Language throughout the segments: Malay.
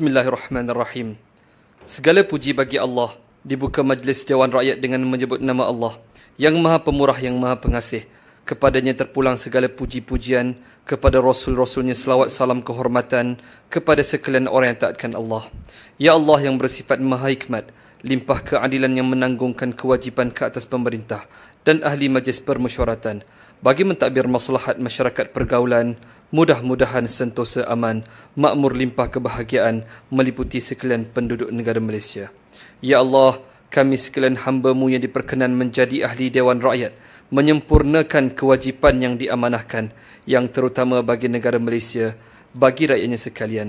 Bismillahirrahmanirrahim. Segala puji bagi Allah. Dibuka majlis Dewan Rakyat dengan menyebut nama Allah. Yang Maha Pemurah, Yang Maha Pengasih. Kepadanya terpulang segala puji-pujian. Kepada Rasul-Rasulnya selawat salam kehormatan. Kepada sekalian orang yang taatkan Allah. Ya Allah yang bersifat Maha Hikmat. Limpah keadilan yang menanggungkan kewajipan ke atas pemerintah. Dan ahli majlis permesyuaratan. Bagi mentadbir maslahat masyarakat pergaulan mudah-mudahan sentosa aman, makmur limpah kebahagiaan meliputi sekalian penduduk negara Malaysia. Ya Allah, kami sekalian hamba-Mu yang diperkenan menjadi ahli Dewan Rakyat menyempurnakan kewajipan yang diamanahkan yang terutama bagi negara Malaysia, bagi rakyatnya sekalian.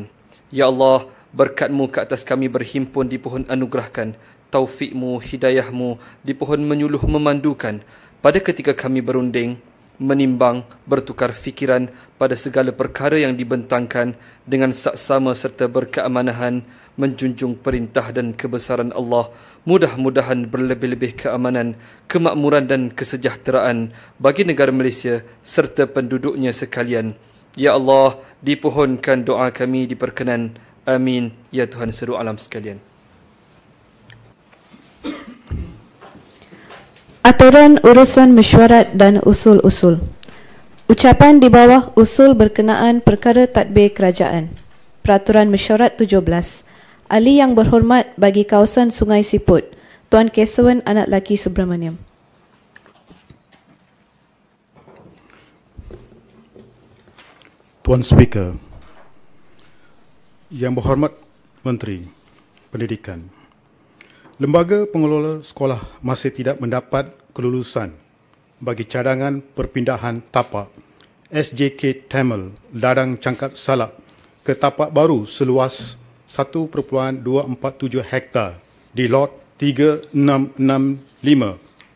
Ya Allah, berkat-Mu ke atas kami berhimpun di pohon anugerahkan, taufik-Mu, hidayah-Mu di pohon menyuluh memandukan pada ketika kami berunding, menimbang, bertukar fikiran pada segala perkara yang dibentangkan dengan saksama serta berkeamanahan menjunjung perintah dan kebesaran Allah. Mudah-mudahan berlebih-lebih keamanan, kemakmuran dan kesejahteraan bagi negara Malaysia serta penduduknya sekalian. Ya Allah, dipohonkan doa kami diperkenan. Amin. Ya Tuhan seru alam sekalian. Aturan urusan mesyuarat dan usul-usul Ucapan di bawah usul berkenaan perkara tadbir kerajaan Peraturan Mesyuarat 17 Ali yang berhormat bagi kawasan Sungai Siput Tuan Kesawan anak laki Subramaniam Tuan Speaker Yang berhormat Menteri Pendidikan Lembaga pengelola sekolah masih tidak mendapat kelulusan bagi cadangan perpindahan tapak SJK Tamil Ladang Cangkat Salak ke tapak baru seluas 1.247 hektar di lot 3665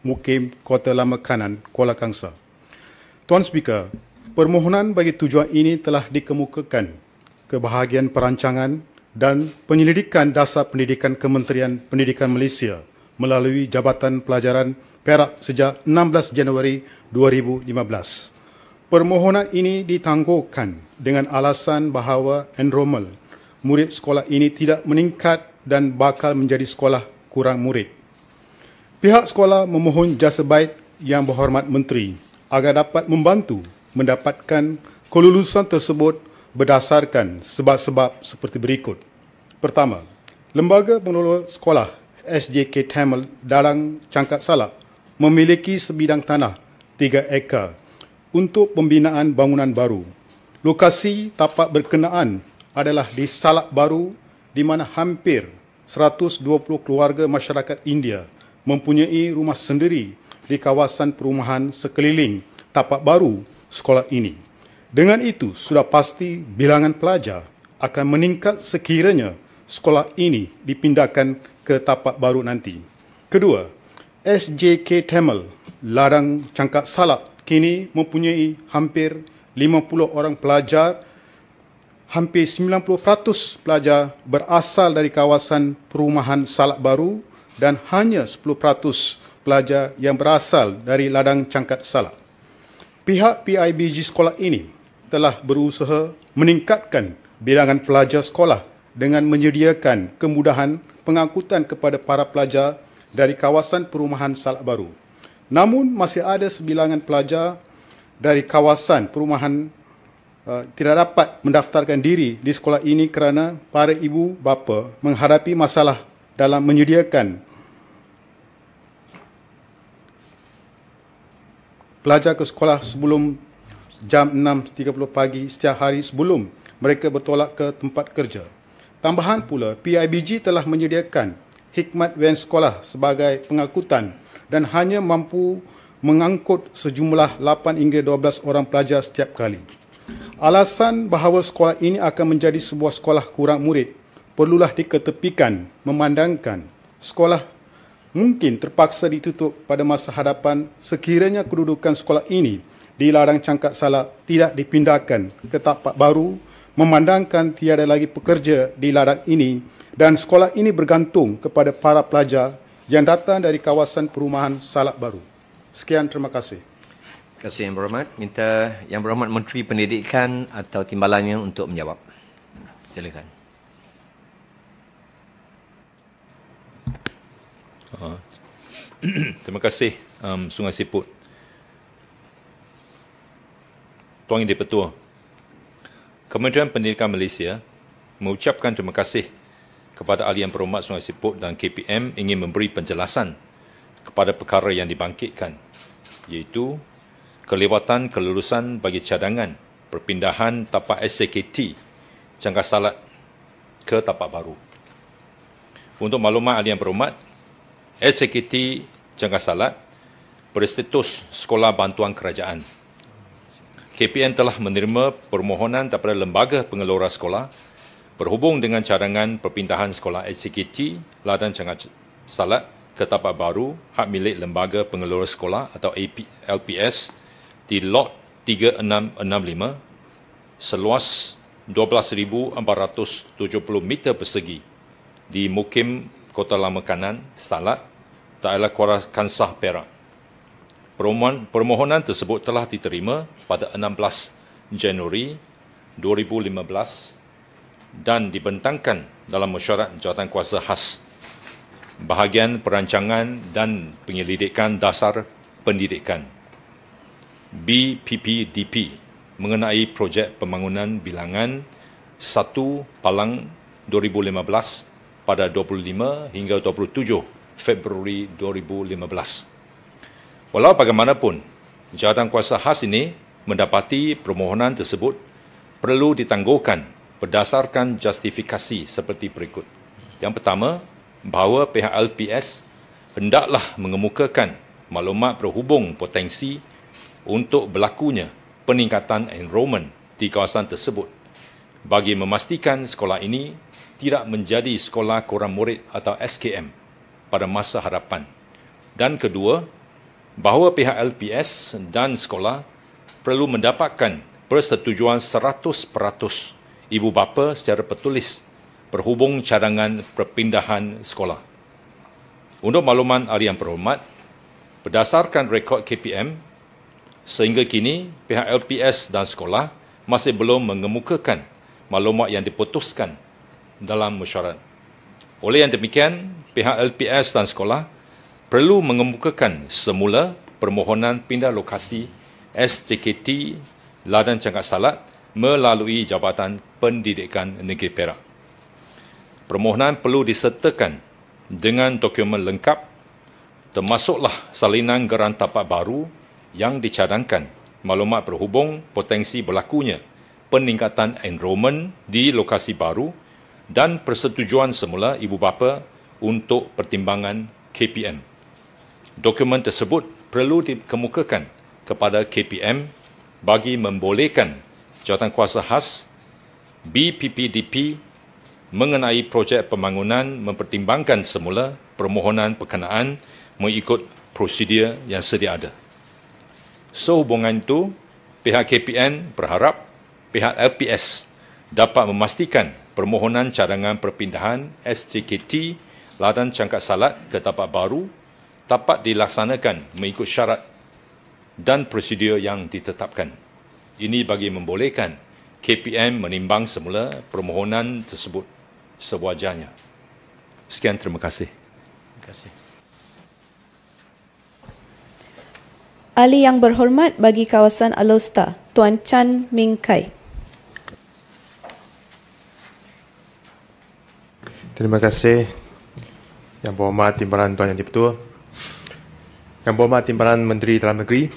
Mukim Kota Lama Kanan Kuala Kangsar. Tuan Speaker, permohonan bagi tujuan ini telah dikemukakan ke bahagian perancangan dan penyelidikan dasar pendidikan Kementerian Pendidikan Malaysia melalui Jabatan Pelajaran Perak sejak 16 Januari 2015. Permohonan ini ditangguhkan dengan alasan bahawa enrolment murid sekolah ini tidak meningkat dan bakal menjadi sekolah kurang murid. Pihak sekolah memohon jasa baik yang berhormat menteri agar dapat membantu mendapatkan kelulusan tersebut berdasarkan sebab-sebab seperti berikut. Pertama, Lembaga Pengelola Sekolah SJK Tamil Darang Cangkat Salak memiliki sebidang tanah 3 ekar untuk pembinaan bangunan baru. Lokasi tapak berkenaan adalah di Salak Baru di mana hampir 120 keluarga masyarakat India mempunyai rumah sendiri di kawasan perumahan sekeliling tapak baru sekolah ini. Dengan itu, sudah pasti bilangan pelajar akan meningkat sekiranya sekolah ini dipindahkan ke tapak baru nanti. Kedua, SJK Tamil, ladang cangkak salak kini mempunyai hampir 50 orang pelajar hampir 90% pelajar berasal dari kawasan perumahan Salak Baru dan hanya 10% pelajar yang berasal dari ladang cangkat salak. Pihak PIBG sekolah ini telah berusaha meningkatkan bilangan pelajar sekolah dengan menyediakan kemudahan pengangkutan kepada para pelajar dari kawasan perumahan Salak Baru. Namun masih ada sebilangan pelajar dari kawasan perumahan uh, tidak dapat mendaftarkan diri di sekolah ini kerana para ibu bapa menghadapi masalah dalam menyediakan pelajar ke sekolah sebelum jam 6.30 pagi setiap hari sebelum mereka bertolak ke tempat kerja. Tambahan pula, PIBG telah menyediakan hikmat van sekolah sebagai pengangkutan dan hanya mampu mengangkut sejumlah 8 hingga 12 orang pelajar setiap kali. Alasan bahawa sekolah ini akan menjadi sebuah sekolah kurang murid perlulah diketepikan memandangkan sekolah mungkin terpaksa ditutup pada masa hadapan sekiranya kedudukan sekolah ini di larang cangkak salak tidak dipindahkan ke tapak baru memandangkan tiada lagi pekerja di larang ini dan sekolah ini bergantung kepada para pelajar yang datang dari kawasan perumahan Salak Baru. Sekian terima kasih. Terima kasih Yang Berhormat. Minta Yang Berhormat Menteri Pendidikan atau timbalannya untuk menjawab. Silakan. Ah. terima kasih um, Sungai Siput. Tuan Yang Dipertua, Kementerian Pendidikan Malaysia mengucapkan terima kasih kepada Ahli Yang Berhormat Sungai Siput dan KPM ingin memberi penjelasan kepada perkara yang dibangkitkan iaitu kelewatan kelulusan bagi cadangan perpindahan tapak SKT Cangka Salat ke tapak baru. Untuk maklumat Ahli Yang Berhormat, LCKT Jangka Salat berstatus sekolah bantuan kerajaan. KPN telah menerima permohonan daripada lembaga pengelola sekolah berhubung dengan cadangan perpindahan sekolah LCKT Ladang Jangka Salat ke tapak baru hak milik lembaga pengelola sekolah atau LPS di lot 3665 seluas 12470 meter persegi di Mukim kota lama kanan, Salat, Taala Kuala Kansah Perak. Permohonan, permohonan tersebut telah diterima pada 16 Januari 2015 dan dibentangkan dalam mesyuarat jawatan kuasa khas bahagian perancangan dan penyelidikan dasar pendidikan BPPDP mengenai projek pembangunan bilangan 1 Palang pada 25 hingga 27 Februari 2015. Walau bagaimanapun, jawatan kuasa khas ini mendapati permohonan tersebut perlu ditangguhkan berdasarkan justifikasi seperti berikut. Yang pertama, bahawa pihak LPS hendaklah mengemukakan maklumat berhubung potensi untuk berlakunya peningkatan enrolment di kawasan tersebut bagi memastikan sekolah ini tidak menjadi sekolah korang murid atau SKM pada masa hadapan. Dan kedua, bahawa pihak LPS dan sekolah perlu mendapatkan persetujuan 100% ibu bapa secara petulis berhubung cadangan perpindahan sekolah. Untuk makluman ahli yang berhormat, berdasarkan rekod KPM, sehingga kini pihak LPS dan sekolah masih belum mengemukakan maklumat yang diputuskan dalam mesyuarat. Oleh yang demikian, pihak LPS dan sekolah perlu mengemukakan semula permohonan pindah lokasi SJKT Ladan Cangkak Salat melalui Jabatan Pendidikan Negeri Perak. Permohonan perlu disertakan dengan dokumen lengkap termasuklah salinan geran tapak baru yang dicadangkan maklumat berhubung potensi berlakunya peningkatan enrolment di lokasi baru dan persetujuan semula ibu bapa untuk pertimbangan KPM. Dokumen tersebut perlu dikemukakan kepada KPM bagi membolehkan Jawatan Kuasa khas BPPDP mengenai projek pembangunan mempertimbangkan semula permohonan perkenaan mengikut prosedur yang sedia ada. Sehubungan itu, pihak KPN berharap pihak LPS dapat memastikan permohonan cadangan perpindahan SCKT Ladang Cangkat Salat ke tapak baru dapat dilaksanakan mengikut syarat dan prosedur yang ditetapkan. Ini bagi membolehkan KPM menimbang semula permohonan tersebut sewajarnya. Sekian terima kasih. Terima kasih. Ahli yang berhormat bagi kawasan Alostar, Tuan Chan Ming Kai. Terima kasih Yang berhormat Timbalan Tuan Yang Dipertua Yang berhormat Timbalan Menteri Dalam Negeri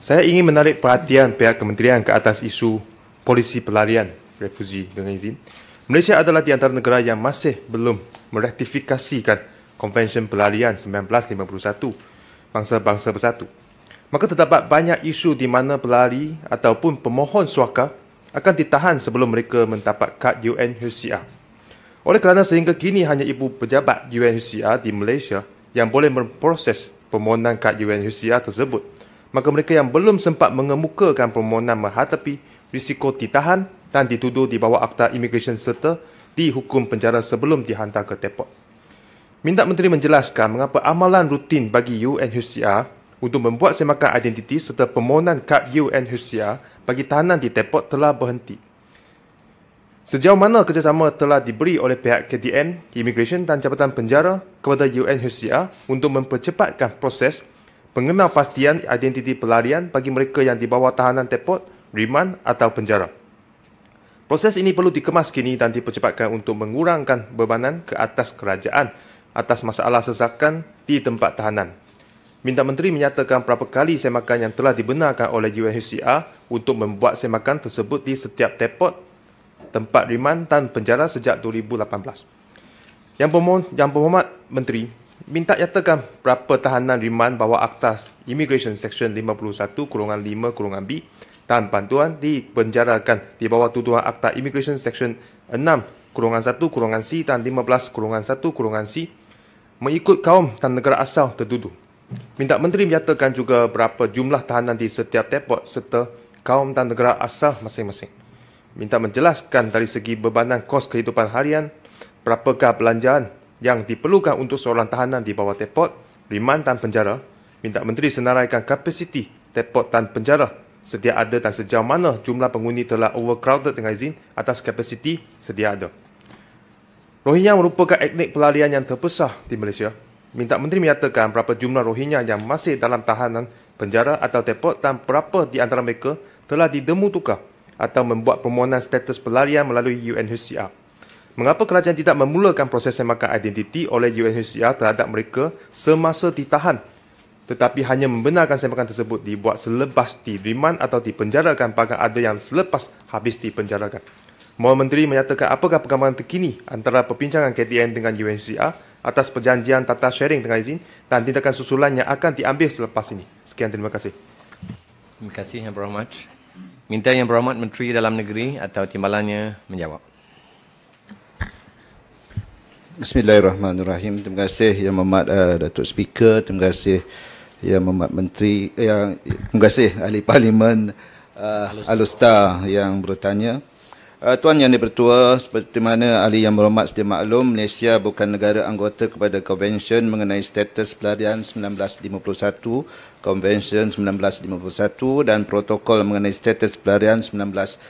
Saya ingin menarik perhatian pihak kementerian ke atas isu polisi pelarian refugi dengan izin Malaysia adalah di antara negara yang masih belum meratifikasikan Konvensyen Pelarian 1951 Bangsa-Bangsa Bersatu Maka terdapat banyak isu di mana pelari ataupun pemohon suaka akan ditahan sebelum mereka mendapat kad UNHCR. Oleh kerana sehingga kini hanya ibu pejabat UNHCR di Malaysia yang boleh memproses permohonan kad UNHCR tersebut, maka mereka yang belum sempat mengemukakan permohonan menghadapi risiko ditahan dan dituduh di bawah Akta Immigration serta dihukum penjara sebelum dihantar ke depot. Minta Menteri menjelaskan mengapa amalan rutin bagi UNHCR untuk membuat semakan identiti serta permohonan kad UNHCR bagi tahanan di depot telah berhenti. Sejauh mana kerjasama telah diberi oleh pihak KDN Immigration dan Jabatan Penjara kepada UNHCR untuk mempercepatkan proses pengenal pastian identiti pelarian bagi mereka yang dibawa tahanan tepot, riman atau penjara. Proses ini perlu dikemas kini dan dipercepatkan untuk mengurangkan bebanan ke atas kerajaan atas masalah sesakan di tempat tahanan. Minta Menteri menyatakan berapa kali semakan yang telah dibenarkan oleh UNHCR untuk membuat semakan tersebut di setiap tepot tempat rimantan penjara sejak 2018. Yang pemohon, Yang Berhormat Menteri minta nyatakan berapa tahanan riman bawah akta Immigration Section 51-5-B dan bantuan dipenjarakan di bawah tuduhan Akta Immigration Section 6-1-C dan 15-1-C mengikut kaum dan negara asal tertuduh. Minta Menteri menyatakan juga berapa jumlah tahanan di setiap depot serta kaum dan negara asal masing-masing minta menjelaskan dari segi bebanan kos kehidupan harian, berapakah belanjaan yang diperlukan untuk seorang tahanan di bawah tepot, riman dan penjara, minta menteri senaraikan kapasiti tepot dan penjara sedia ada dan sejauh mana jumlah penghuni telah overcrowded dengan izin atas kapasiti sedia ada. Rohingya merupakan etnik pelarian yang terbesar di Malaysia. Minta menteri menyatakan berapa jumlah Rohingya yang masih dalam tahanan penjara atau tepot dan berapa di antara mereka telah didemu tukar atau membuat permohonan status pelarian melalui UNHCR. Mengapa kerajaan tidak memulakan proses semakan identiti oleh UNHCR terhadap mereka semasa ditahan tetapi hanya membenarkan semakan tersebut dibuat selepas diriman atau dipenjarakan bahkan ada yang selepas habis dipenjarakan. Mohon Menteri menyatakan apakah perkembangan terkini antara perbincangan KTN dengan UNHCR atas perjanjian tata sharing dengan izin dan tindakan susulan yang akan diambil selepas ini. Sekian terima kasih. Terima kasih, Yang Berhormat. Minta Yang Berhormat Menteri Dalam Negeri atau timbalannya menjawab. Bismillahirrahmanirrahim. Terima kasih Yang Berhormat uh, eh, Datuk Speaker, terima kasih Yang Berhormat Menteri, uh, yang terima kasih ahli parlimen uh, eh, Alustar yang bertanya. Uh, Tuan Yang Dipertua, seperti mana ahli yang berhormat sedia maklum, Malaysia bukan negara anggota kepada Konvensyen mengenai Status Pelarian 1951, Konvensyen 1951 dan Protokol mengenai Status Pelarian 1967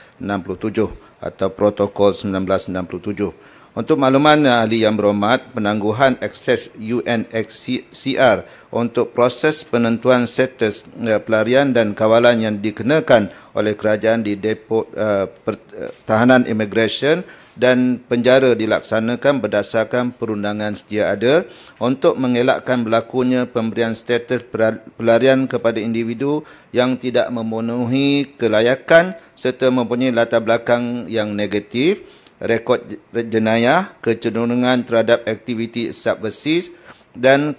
atau Protokol 1967. Untuk makluman eh, ahli yang berhormat, penangguhan akses UNHCR untuk proses penentuan status eh, pelarian dan kawalan yang dikenakan oleh kerajaan di depot uh, eh, pertahanan immigration dan penjara dilaksanakan berdasarkan perundangan setia ada untuk mengelakkan berlakunya pemberian status pelarian kepada individu yang tidak memenuhi kelayakan serta mempunyai latar belakang yang negatif rekod jenayah, kecenderungan terhadap aktiviti subversif dan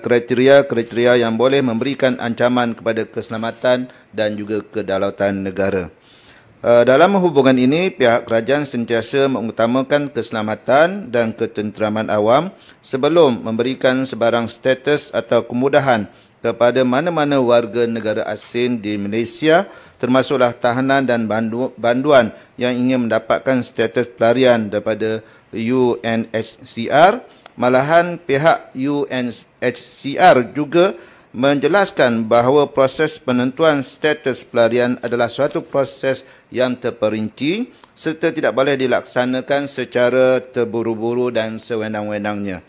kriteria-kriteria eh, yang boleh memberikan ancaman kepada keselamatan dan juga kedaulatan negara. Eh, dalam hubungan ini, pihak kerajaan sentiasa mengutamakan keselamatan dan ketenteraman awam sebelum memberikan sebarang status atau kemudahan kepada mana-mana warga negara asing di Malaysia termasuklah tahanan dan bandu- banduan yang ingin mendapatkan status pelarian daripada UNHCR. Malahan pihak UNHCR juga menjelaskan bahawa proses penentuan status pelarian adalah suatu proses yang terperinci serta tidak boleh dilaksanakan secara terburu-buru dan sewenang-wenangnya.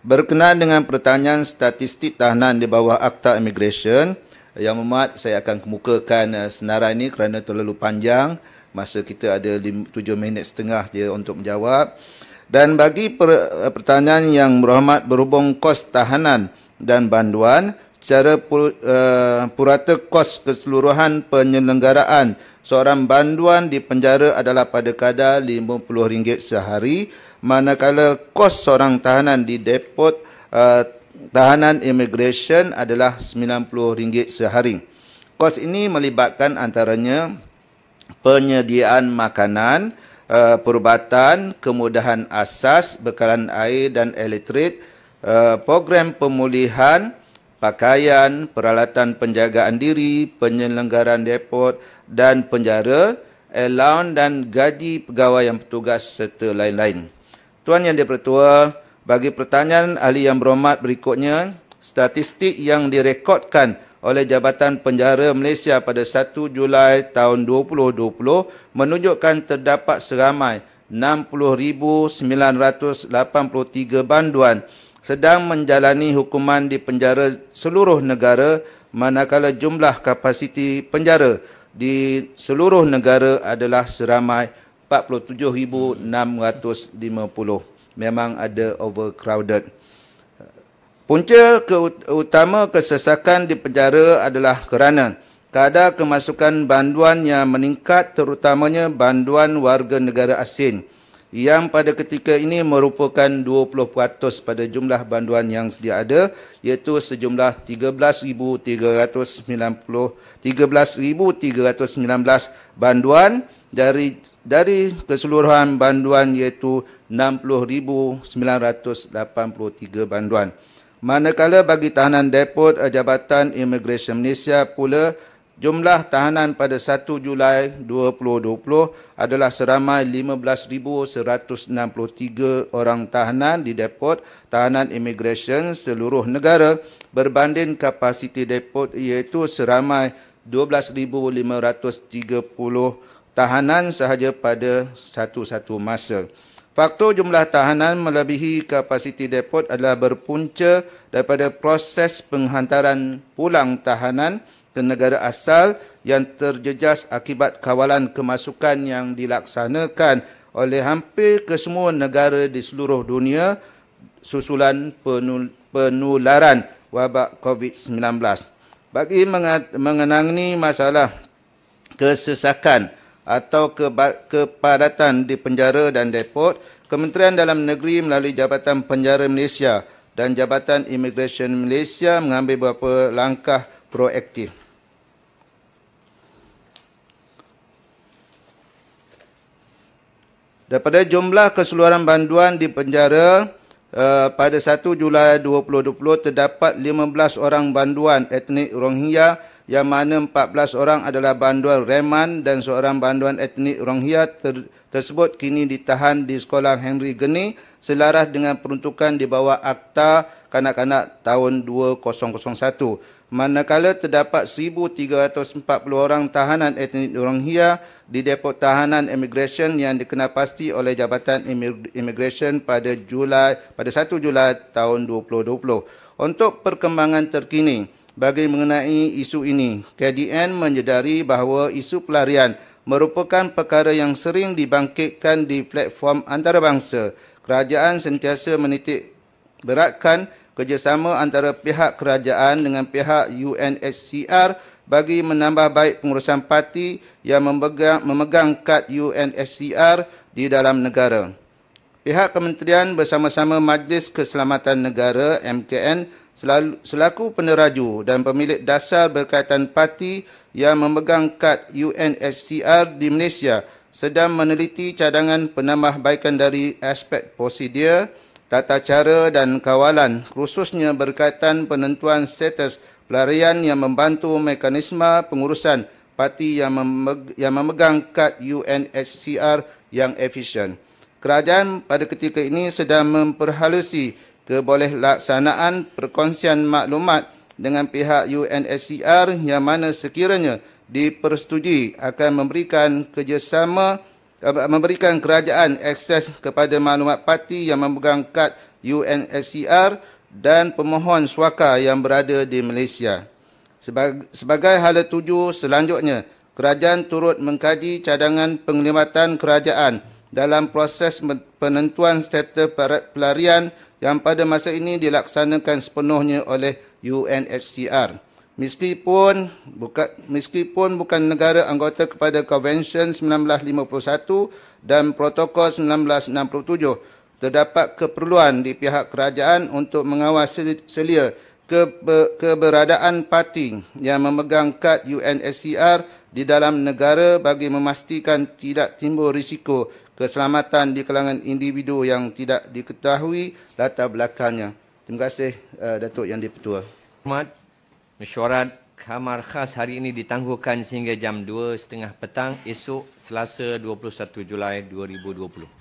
Berkenaan dengan pertanyaan statistik tahanan di bawah Akta Immigration, yang Mahmat, saya akan kemukakan eh, senarai ini kerana terlalu panjang. Masa kita ada tujuh minit setengah dia untuk menjawab. Dan bagi per, eh, pertanyaan yang berhormat berhubung kos tahanan dan banduan, cara pur, uh, eh, purata kos keseluruhan penyelenggaraan seorang banduan di penjara adalah pada kadar RM50 sehari, manakala kos seorang tahanan di depot uh, tahanan immigration adalah RM90 sehari. Kos ini melibatkan antaranya penyediaan makanan, eh, perubatan, kemudahan asas, bekalan air dan elektrik, eh, program pemulihan, pakaian, peralatan penjagaan diri, penyelenggaraan depot dan penjara, allowance dan gaji pegawai yang bertugas serta lain-lain. Tuan Yang Dipertua, bagi pertanyaan ahli yang berhormat berikutnya, statistik yang direkodkan oleh Jabatan Penjara Malaysia pada 1 Julai tahun 2020 menunjukkan terdapat seramai 60,983 banduan sedang menjalani hukuman di penjara seluruh negara manakala jumlah kapasiti penjara di seluruh negara adalah seramai 47,650 memang ada overcrowded. Punca utama kesesakan di penjara adalah kerana kadar kemasukan banduan yang meningkat terutamanya banduan warga negara asing yang pada ketika ini merupakan 20% pada jumlah banduan yang sedia ada iaitu sejumlah 13,390 13,319 banduan dari dari keseluruhan banduan iaitu 60,983 banduan. Manakala bagi tahanan deput eh, Jabatan Immigration Malaysia pula jumlah tahanan pada 1 Julai 2020 adalah seramai 15,163 orang tahanan di deput tahanan immigration seluruh negara berbanding kapasiti deput iaitu seramai 12,530 orang tahanan sahaja pada satu-satu masa. Faktor jumlah tahanan melebihi kapasiti depot adalah berpunca daripada proses penghantaran pulang tahanan ke negara asal yang terjejas akibat kawalan kemasukan yang dilaksanakan oleh hampir kesemua negara di seluruh dunia susulan penularan wabak COVID-19. Bagi mengenangi masalah kesesakan, atau kepadatan di penjara dan depot, Kementerian Dalam Negeri melalui Jabatan Penjara Malaysia dan Jabatan Immigration Malaysia mengambil beberapa langkah proaktif. Daripada jumlah keseluruhan banduan di penjara eh, pada 1 Julai 2020 terdapat 15 orang banduan etnik Rohingya yang mana 14 orang adalah banduan Rehman dan seorang banduan etnik Rohingya ter- tersebut kini ditahan di sekolah Henry Geni selaras dengan peruntukan di bawah Akta Kanak-Kanak tahun 2001. Manakala terdapat 1,340 orang tahanan etnik Rohingya di depot tahanan immigration yang dikenal oleh Jabatan Immigration pada, Julai, pada 1 Julai tahun 2020. Untuk perkembangan terkini, bagi mengenai isu ini. KDN menyedari bahawa isu pelarian merupakan perkara yang sering dibangkitkan di platform antarabangsa. Kerajaan sentiasa menitik beratkan kerjasama antara pihak kerajaan dengan pihak UNSCR bagi menambah baik pengurusan parti yang memegang, memegang kad UNHCR di dalam negara. Pihak kementerian bersama-sama Majlis Keselamatan Negara MKN selalu, selaku peneraju dan pemilik dasar berkaitan parti yang memegang kad UNSCR di Malaysia sedang meneliti cadangan penambahbaikan dari aspek prosedur, tata cara dan kawalan khususnya berkaitan penentuan status pelarian yang membantu mekanisme pengurusan parti yang, memeg- yang memegang kad UNSCR yang efisien. Kerajaan pada ketika ini sedang memperhalusi kebolehlaksanaan perkongsian maklumat dengan pihak UNSCR yang mana sekiranya dipersetujui akan memberikan kerjasama eh, memberikan kerajaan akses kepada maklumat parti yang memegang kad UNSCR dan pemohon suaka yang berada di Malaysia. Sebagai, sebagai hala tuju selanjutnya, kerajaan turut mengkaji cadangan penglibatan kerajaan dalam proses penentuan status pelarian yang pada masa ini dilaksanakan sepenuhnya oleh UNHCR. Meskipun bukan meskipun bukan negara anggota kepada Konvensyen 1951 dan Protokol 1967, terdapat keperluan di pihak kerajaan untuk mengawas selia keber, keberadaan parti yang memegang kad UNHCR di dalam negara bagi memastikan tidak timbul risiko keselamatan di kalangan individu yang tidak diketahui latar belakangnya. Terima kasih uh, Datuk Yang Dipertua. Hormat, mesyuarat kamar khas hari ini ditangguhkan sehingga jam 2.30 petang esok Selasa 21 Julai 2020.